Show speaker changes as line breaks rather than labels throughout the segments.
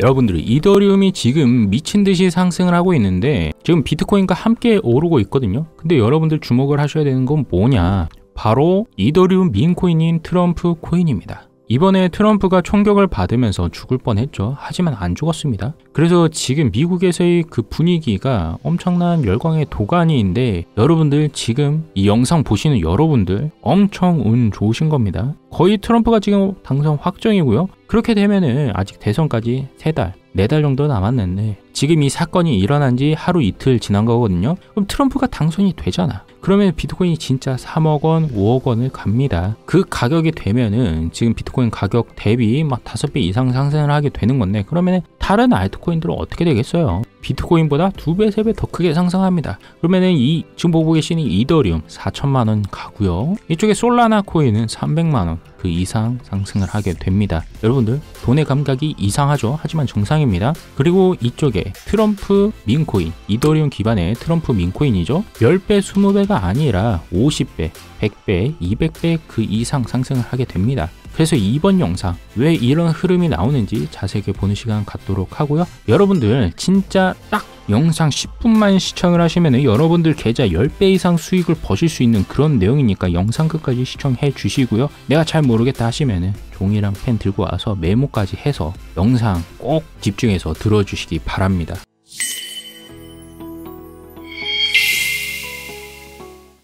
여러분들이 이더리움이 지금 미친 듯이 상승을 하고 있는데 지금 비트코인과 함께 오르고 있거든요 근데 여러분들 주목을 하셔야 되는 건 뭐냐 바로 이더리움 민코인인 트럼프 코인입니다 이번에 트럼프가 총격을 받으면서 죽을 뻔했죠. 하지만 안 죽었습니다. 그래서 지금 미국에서의 그 분위기가 엄청난 열광의 도가니인데 여러분들 지금 이 영상 보시는 여러분들 엄청 운 좋으신 겁니다. 거의 트럼프가 지금 당선 확정이고요. 그렇게 되면은 아직 대선까지 3달 4달 정도 남았는데 지금 이 사건이 일어난 지 하루 이틀 지난 거거든요. 그럼 트럼프가 당선이 되잖아. 그러면 비트코인이 진짜 3억 원, 5억 원을 갑니다. 그 가격이 되면은 지금 비트코인 가격 대비 막 5배 이상 상승을 하게 되는 건데 그러면 다른 알트코인들은 어떻게 되겠어요? 비트코인보다 2 배, 3배더 크게 상승합니다. 그러면은 이 지금 보고 계시는 이더리움 4천만 원 가고요. 이쪽에 솔라나 코인은 300만 원. 그 이상 상승을 하게 됩니다. 여러분들 돈의 감각이 이상하죠. 하지만 정상입니다. 그리고 이쪽에 트럼프 민코인, 이더리움 기반의 트럼프 민코인이죠. 10배, 20배가 아니라 50배, 100배, 200배 그 이상 상승을 하게 됩니다. 그래서 이번 영상 왜 이런 흐름이 나오는지 자세하게 보는 시간 갖도록 하고요. 여러분들 진짜 딱 영상 10분만 시청을 하시면 여러분들 계좌 10배 이상 수익을 버실 수 있는 그런 내용이니까 영상 끝까지 시청해 주시고요. 내가 잘 모르겠다 하시면 종이랑 펜 들고 와서 메모까지 해서 영상 꼭 집중해서 들어주시기 바랍니다.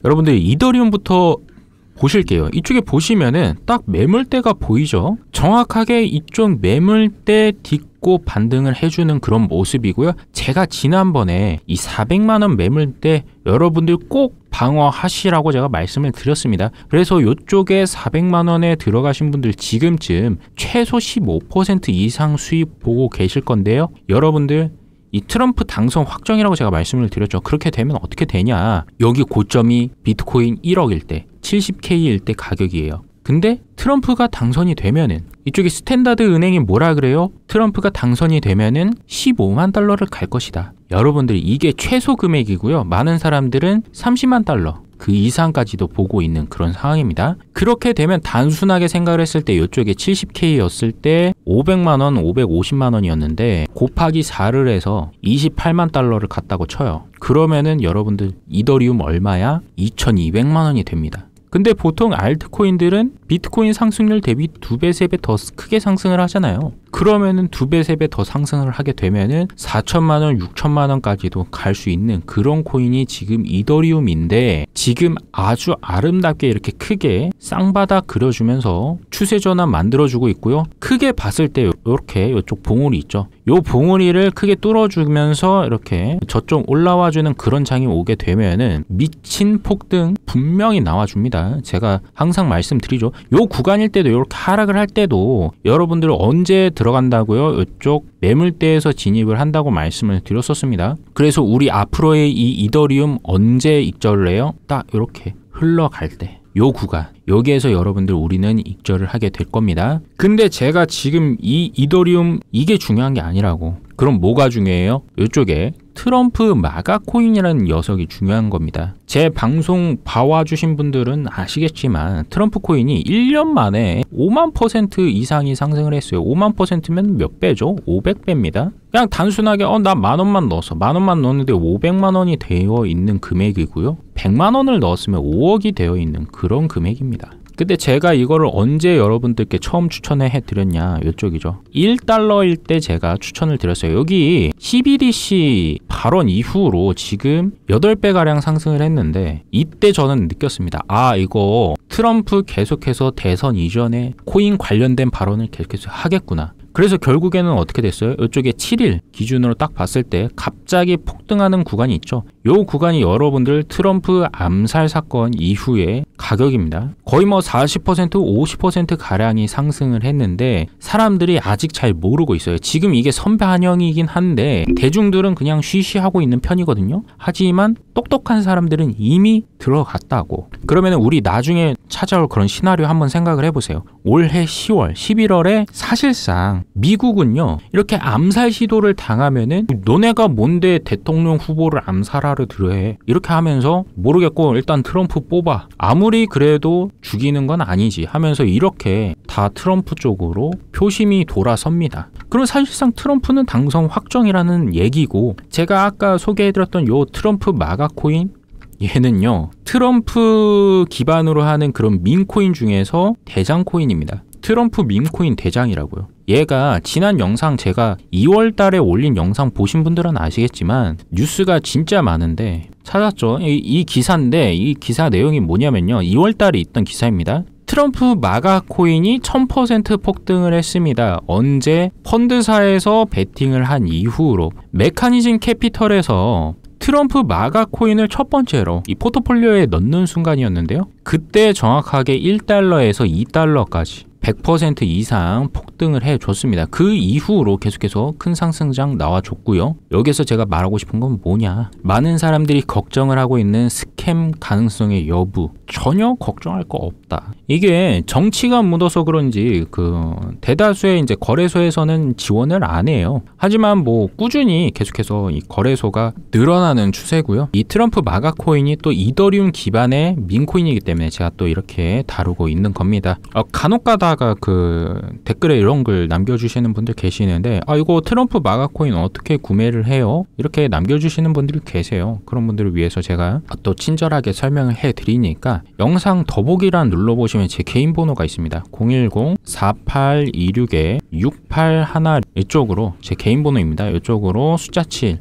여러분들 이더리움부터 보실게요. 이쪽에 보시면은 딱 매물대가 보이죠? 정확하게 이쪽 매물대 딛고 반등을 해주는 그런 모습이고요. 제가 지난번에 이 400만원 매물대 여러분들 꼭 방어하시라고 제가 말씀을 드렸습니다. 그래서 이쪽에 400만원에 들어가신 분들 지금쯤 최소 15% 이상 수입 보고 계실 건데요. 여러분들 이 트럼프 당선 확정이라고 제가 말씀을 드렸죠. 그렇게 되면 어떻게 되냐. 여기 고점이 비트코인 1억일 때 70K일 때 가격이에요. 근데 트럼프가 당선이 되면은 이쪽에 스탠다드 은행이 뭐라 그래요? 트럼프가 당선이 되면은 15만 달러를 갈 것이다. 여러분들 이게 최소 금액이고요. 많은 사람들은 30만 달러 그 이상까지도 보고 있는 그런 상황입니다. 그렇게 되면 단순하게 생각을 했을 때 이쪽에 70K였을 때 500만 원, 550만 원이었는데 곱하기 4를 해서 28만 달러를 갔다고 쳐요. 그러면은 여러분들 이더리움 얼마야? 2200만 원이 됩니다. 근데 보통 알트코인들은 비트코인 상승률 대비 두배세 배 더 크게 상승을 하잖아요. 그러면은 두배세 배 더 상승을 하게 되면은 4천만 원, 6천만 원까지도 갈 수 있는 그런 코인이 지금 이더리움인데 지금 아주 아름답게 이렇게 크게 쌍바닥 그려주면서 추세 전환 만들어주고 있고요. 크게 봤을 때 이렇게 이쪽 봉우리 있죠. 요 봉우리를 크게 뚫어주면서 이렇게 저쪽 올라와주는 그런 장이 오게 되면은 미친 폭등 분명히 나와줍니다. 있니다 제가 항상 말씀드리죠. 요 구간일 때도 이렇게 하락을 할 때도 여러분들 언제 들어간다고요? 이쪽 매물대에서 진입을 한다고 말씀을 드렸었습니다. 그래서 우리 앞으로의 이 이더리움 언제 익절을 해요? 딱 이렇게 흘러갈 때. 요 구간 여기에서 여러분들 우리는 익절을 하게 될 겁니다 근데 제가 지금 이 이더리움 이게 중요한 게 아니라고 그럼 뭐가 중요해요? 이쪽에 트럼프 마가 코인이라는 녀석이 중요한 겁니다. 제 방송 봐와주신 분들은 아시겠지만 트럼프 코인이 1년 만에 5만 퍼센트 이상이 상승을 했어요. 5만 퍼센트면 몇 배죠? 500배입니다. 그냥 단순하게 어 나 만 원만 넣어서 만 원만 넣었는데 500만 원이 되어 있는 금액이고요. 100만 원을 넣었으면 5억이 되어 있는 그런 금액입니다. 근데 제가 이거를 언제 여러분들께 처음 추천해 드렸냐 이쪽이죠 1달러일 때 제가 추천을 드렸어요 여기 CBDC 발언 이후로 지금 8배가량 상승을 했는데 이때 저는 느꼈습니다 아 이거 트럼프 계속해서 대선 이전에 코인 관련된 발언을 계속해서 하겠구나 그래서 결국에는 어떻게 됐어요? 이쪽에 7일 기준으로 딱 봤을 때 갑자기 폭등하는 구간이 있죠. 이 구간이 여러분들 트럼프 암살 사건 이후에 가격입니다. 거의 뭐 40% 50% 가량이 상승을 했는데 사람들이 아직 잘 모르고 있어요. 지금 이게 선배 환영이긴 한데 대중들은 그냥 쉬쉬하고 있는 편이거든요. 하지만 똑똑한 사람들은 이미 들어갔다고. 그러면 우리 나중에 찾아올 그런 시나리오 한번 생각을 해보세요. 올해 10월, 11월에 사실상 미국은요 이렇게 암살 시도를 당하면은 너네가 뭔데 대통령 후보를 암살하러 들여해 이렇게 하면서 모르겠고 일단 트럼프 뽑아 아무 아무리 그래도 죽이는 건 아니지 하면서 이렇게 다 트럼프 쪽으로 표심이 돌아섭니다. 그럼 사실상 트럼프는 당선 확정이라는 얘기고 제가 아까 소개해드렸던 요 트럼프 마가코인 얘는요 트럼프 기반으로 하는 그런 민코인 중에서 대장코인입니다. 트럼프 민코인 대장이라고요. 얘가 지난 영상 제가 2월 달에 올린 영상 보신 분들은 아시겠지만 뉴스가 진짜 많은데 찾았죠. 이, 이 기사인데 이 기사 내용이 뭐냐면요. 2월 달에 있던 기사입니다. 트럼프 마가 코인이 1000% 폭등을 했습니다. 언제 펀드사에서 베팅을 한 이후로 메커니즘 캐피털에서 트럼프 마가 코인을 첫 번째로 이 포트폴리오에 넣는 순간이었는데요. 그때 정확하게 1달러에서 2달러까지 100% 이상 폭 폭등을 해줬습니다. 그 이후로 계속해서 큰 상승장 나와줬고요. 여기서 제가 말하고 싶은 건 뭐냐. 많은 사람들이 걱정을 하고 있는 스캠 가능성의 여부 전혀 걱정할 거 없다. 이게 정치가 묻어서 그런지 그 대다수의 이제 거래소에서는 지원을 안 해요. 하지만 뭐 꾸준히 계속해서 이 거래소가 늘어나는 추세고요. 이 트럼프 마가 코인이 또 이더리움 기반의 민코인이기 때문에 제가 또 이렇게 다루고 있는 겁니다. 어, 간혹가다가 그 댓글에 이런 글 남겨주시는 분들 계시는데 아 이거 트럼프 마가코인 어떻게 구매를 해요? 이렇게 남겨주시는 분들이 계세요. 그런 분들을 위해서 제가 또 친절하게 설명을 해드리니까 영상 더보기란 눌러보시면 제 개인 번호가 있습니다. 010-4826-681 이쪽으로 제 개인 번호입니다. 이쪽으로 숫자 7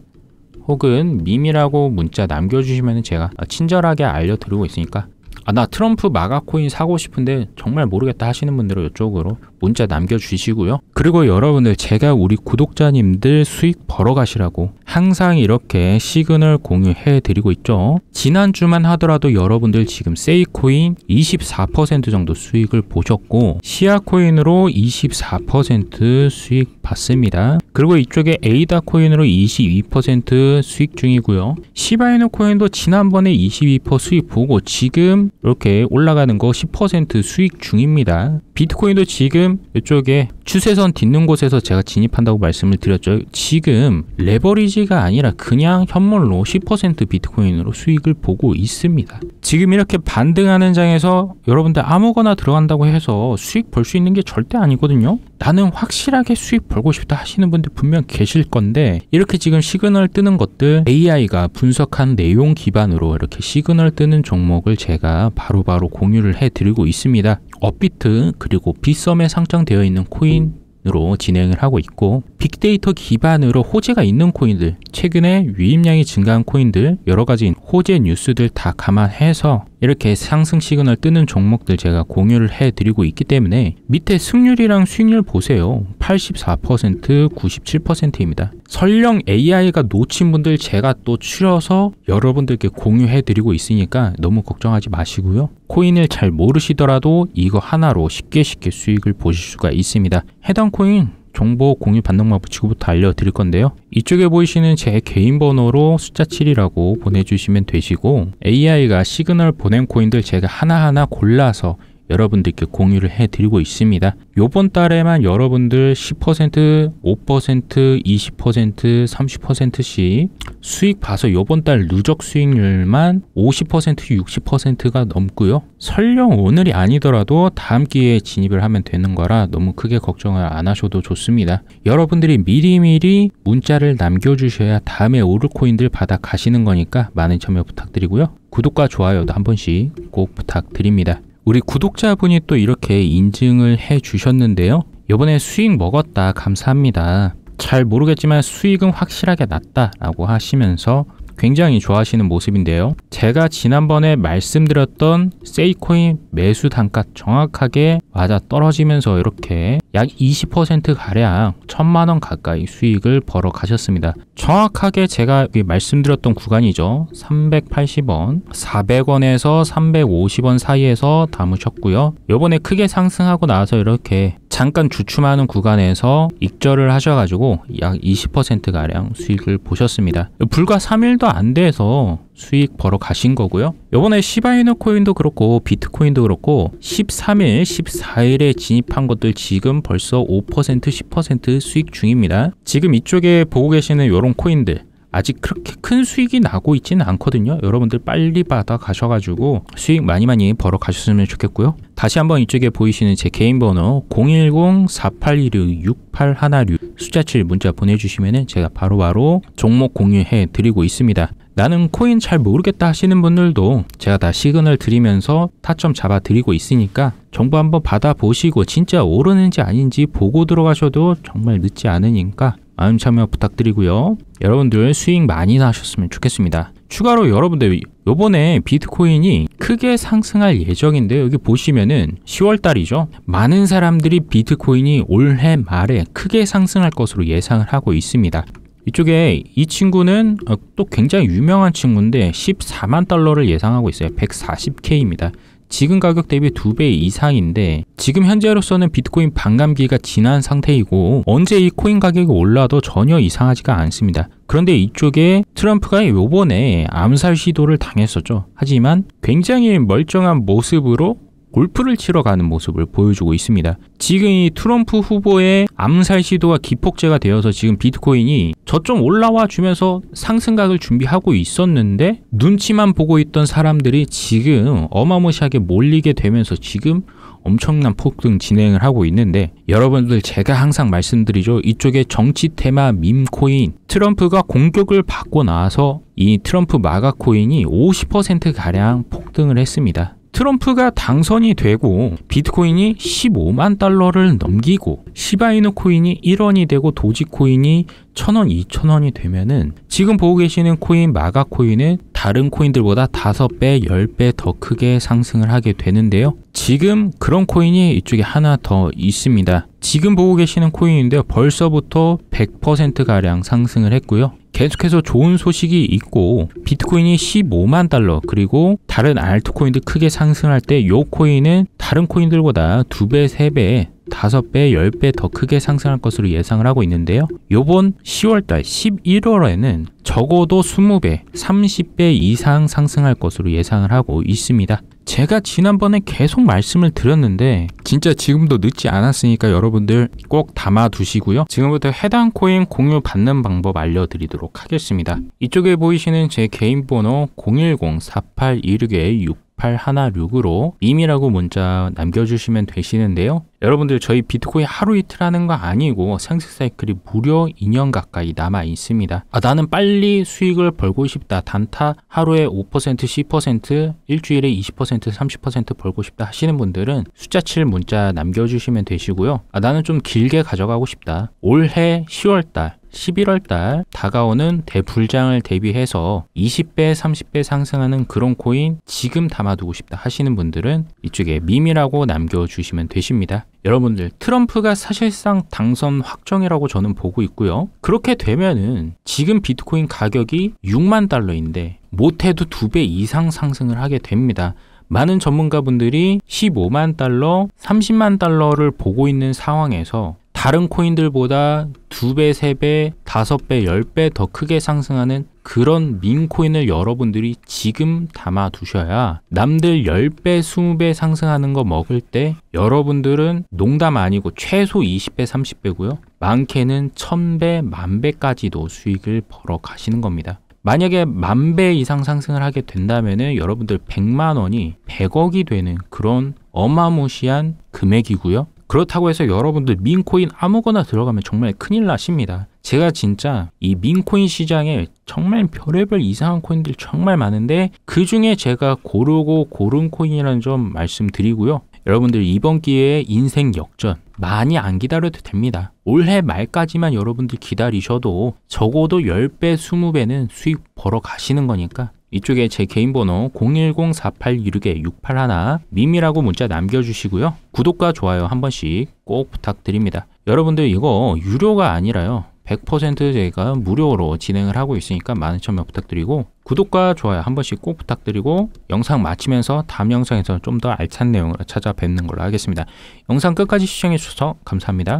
혹은 밈이라고 문자 남겨주시면 제가 친절하게 알려드리고 있으니까 아, 나 트럼프 마가코인 사고 싶은데 정말 모르겠다 하시는 분들은 이쪽으로 문자 남겨주시고요. 그리고 여러분들 제가 우리 구독자님들 수익 벌어가시라고 항상 이렇게 시그널 공유해드리고 있죠. 지난주만 하더라도 여러분들 지금 세이코인 24% 정도 수익을 보셨고 시아코인으로 24% 수익 받습니다 그리고 이쪽에 에이다 코인으로 22% 수익 중이고요. 시바이노 코인도 지난번에 22% 수익 보고 지금 이렇게 올라가는 거 10% 수익 중입니다. 비트코인도 지금 이쪽에 추세선 딛는 곳에서 제가 진입한다고 말씀을 드렸죠. 지금 레버리지가 아니라 그냥 현물로 10% 비트코인으로 수익을 보고 있습니다. 지금 이렇게 반등하는 장에서 여러분들 아무거나 들어간다고 해서 수익 벌 수 있는 게 절대 아니거든요. 나는 확실하게 수익 벌고 싶다 하시는 분들 분명 계실 건데 이렇게 지금 시그널 뜨는 것들 AI가 분석한 내용 기반으로 이렇게 시그널 뜨는 종목을 제가 바로바로 바로 공유를 해드리고 있습니다. 업비트 그리고 비썸에 상장되어 있는 코인으로 진행을 하고 있고 빅데이터 기반으로 호재가 있는 코인들, 최근에 유입량이 증가한 코인들, 여러 가지 호재 뉴스들 다 감안해서 이렇게 상승 시그널 뜨는 종목들 제가 공유를 해드리고 있기 때문에 밑에 승률이랑 수익률 보세요. 84%, 97%입니다. 설령 AI가 놓친 분들 제가 또 추려서 여러분들께 공유해드리고 있으니까 너무 걱정하지 마시고요. 코인을 잘 모르시더라도 이거 하나로 쉽게 쉽게 수익을 보실 수가 있습니다. 해당 코인 정보 공유 반동마부 지고부터 알려드릴 건데요. 이쪽에 보이시는 제 개인 번호로 숫자 7이라고 보내주시면 되시고 AI가 시그널 보낸 코인들 제가 하나하나 골라서 여러분들께 공유를 해드리고 있습니다. 요번 달에만 여러분들 10%, 5%, 20%, 30%씩 수익 봐서 요번 달 누적 수익률만 50%, 60%가 넘고요. 설령 오늘이 아니더라도 다음 기회에 진입을 하면 되는 거라 너무 크게 걱정을 안 하셔도 좋습니다. 여러분들이 미리미리 문자를 남겨주셔야 다음에 오를 코인들 받아 가시는 거니까 많은 참여 부탁드리고요. 구독과 좋아요도 한 번씩 꼭 부탁드립니다. 우리 구독자분이 또 이렇게 인증을 해 주셨는데요. 이번에 수익 먹었다 감사합니다. 잘 모르겠지만 수익은 확실하게 났다 라고 하시면서 굉장히 좋아하시는 모습인데요. 제가 지난번에 말씀드렸던 세이코인 매수 단가 정확하게 맞아 떨어지면서 이렇게 약 20%가량 천만원 가까이 수익을 벌어 가셨습니다. 정확하게 제가 그 말씀드렸던 구간이죠. 380원, 400원에서 350원 사이에서 담으셨고요. 요번에 크게 상승하고 나서 이렇게 잠깐 주춤하는 구간에서 익절을 하셔가지고 약 20%가량 수익을 보셨습니다. 불과 3일도 안 돼서 수익 벌어 가신 거고요. 요번에 시바이노 코인도 그렇고 비트코인도 그렇고 13일, 14일에 진입한 것들 지금 벌써 5%, 10% 수익 중입니다. 지금 이쪽에 보고 계시는 요런 코인들 아직 그렇게 큰 수익이 나고 있지는 않거든요. 여러분들 빨리 받아 가셔가지고 수익 많이 많이 벌어 가셨으면 좋겠고요. 다시 한번 이쪽에 보이시는 제 개인 번호 010-4816-6816 숫자 7 문자 보내주시면 제가 바로바로 바로 종목 공유해 드리고 있습니다. 나는 코인 잘 모르겠다 하시는 분들도 제가 다 시그널 드리면서 타점 잡아 드리고 있으니까 정보 한번 받아보시고 진짜 오르는지 아닌지 보고 들어가셔도 정말 늦지 않으니까 많은 참여 부탁드리고요. 여러분들 수익 많이 나셨으면 좋겠습니다. 추가로 여러분들 요번에 비트코인이 크게 상승할 예정인데 여기 보시면은 10월달이죠. 많은 사람들이 비트코인이 올해 말에 크게 상승할 것으로 예상을 하고 있습니다. 이쪽에 이 친구는 어, 또 굉장히 유명한 친구인데 14만 달러를 예상하고 있어요. 140K입니다. 지금 가격 대비 두 배 이상인데 지금 현재로서는 비트코인 반감기가 지난 상태이고 언제 이 코인 가격이 올라도 전혀 이상하지가 않습니다. 그런데 이쪽에 트럼프가 요번에 암살 시도를 당했었죠. 하지만 굉장히 멀쩡한 모습으로 골프를 치러 가는 모습을 보여주고 있습니다. 지금 이 트럼프 후보의 암살 시도가 기폭제가 되어서 지금 비트코인이 저점 올라와 주면서 상승각을 준비하고 있었는데 눈치만 보고 있던 사람들이 지금 어마무시하게 몰리게 되면서 지금 엄청난 폭등 진행을 하고 있는데 여러분들 제가 항상 말씀드리죠. 이쪽에 정치 테마 밈코인 트럼프가 공격을 받고 나서 와이 트럼프 마가코인이 50%가량 폭등을 했습니다. 트럼프가 당선이 되고 비트코인이 15만 달러를 넘기고 시바이누 코인이 1원이 되고 도지코인이 1000원, 2000원이 되면은 지금 보고 계시는 코인 마가 코인은 다른 코인들보다 5배, 10배 더 크게 상승을 하게 되는데요. 지금 그런 코인이 이쪽에 하나 더 있습니다. 지금 보고 계시는 코인인데요. 벌써부터 100%가량 상승을 했고요. 계속해서 좋은 소식이 있고 비트코인이 15만 달러 그리고 다른 알트코인들 크게 상승할 때 요 코인은 다른 코인들보다 2배, 3배 5배, 10배 더 크게 상승할 것으로 예상을 하고 있는데요. 요번 10월달, 11월에는 적어도 20배, 30배 이상 상승할 것으로 예상을 하고 있습니다. 제가 지난번에 계속 말씀을 드렸는데 진짜 지금도 늦지 않았으니까 여러분들 꼭 담아두시고요. 지금부터 해당 코인 공유 받는 방법 알려드리도록 하겠습니다. 이쪽에 보이시는 제 개인 번호 010-4816-6 8116으로 님이라고 문자 남겨주시면 되시는데요. 여러분들 저희 비트코인 하루 이틀 하는 거 아니고 상승 사이클이 무려 2년 가까이 남아 있습니다. 아, 나는 빨리 수익을 벌고 싶다. 단타 하루에 5%, 10%, 일주일에 20%, 30% 벌고 싶다 하시는 분들은 숫자 7 문자 남겨주시면 되시고요. 아, 나는 좀 길게 가져가고 싶다. 올해 10월달 11월 달 다가오는 대불장을 대비해서 20배, 30배 상승하는 그런 코인 지금 담아두고 싶다 하시는 분들은 이쪽에 밈이라고 남겨주시면 되십니다. 여러분들 트럼프가 사실상 당선 확정이라고 저는 보고 있고요. 그렇게 되면은 지금 비트코인 가격이 6만 달러인데 못해도 2배 이상 상승을 하게 됩니다. 많은 전문가분들이 15만 달러, 30만 달러를 보고 있는 상황에서 다른 코인들보다 2배3배 5배, 1 0배더 크게 상승하는 그런 민코인을 여러분들이 지금 담아 두셔야 남들 10배, 20배 상승하는 거 먹을 때 여러분들은 농담 아니고 최소 20배, 30배고요. 많게는 1000배, 만배까지도 수익을 벌어 가시는 겁니다. 만약에 만 배 이상 상승을 하게 된다면 여러분들 100만 원이 100억이 되는 그런 어마무시한 금액이고요. 그렇다고 해서 여러분들 민코인 아무거나 들어가면 정말 큰일 나십니다. 제가 진짜 이 민코인 시장에 정말 별의별 이상한 코인들 정말 많은데 그 중에 제가 고르고 고른 코인이라는 점 말씀드리고요. 여러분들 이번 기회에 인생 역전 많이 안 기다려도 됩니다. 올해 말까지만 여러분들 기다리셔도 적어도 10배, 20배는 수익 벌어 가시는 거니까 이쪽에 제 개인 번호 010-4826-681 미미라고 문자 남겨주시고요. 구독과 좋아요 한 번씩 꼭 부탁드립니다. 여러분들 이거 유료가 아니라요. 100% 저희가 무료로 진행을 하고 있으니까 많은 참여 부탁드리고 구독과 좋아요 한 번씩 꼭 부탁드리고 영상 마치면서 다음 영상에서 좀 더 알찬 내용으로 찾아뵙는 걸로 하겠습니다. 영상 끝까지 시청해주셔서 감사합니다.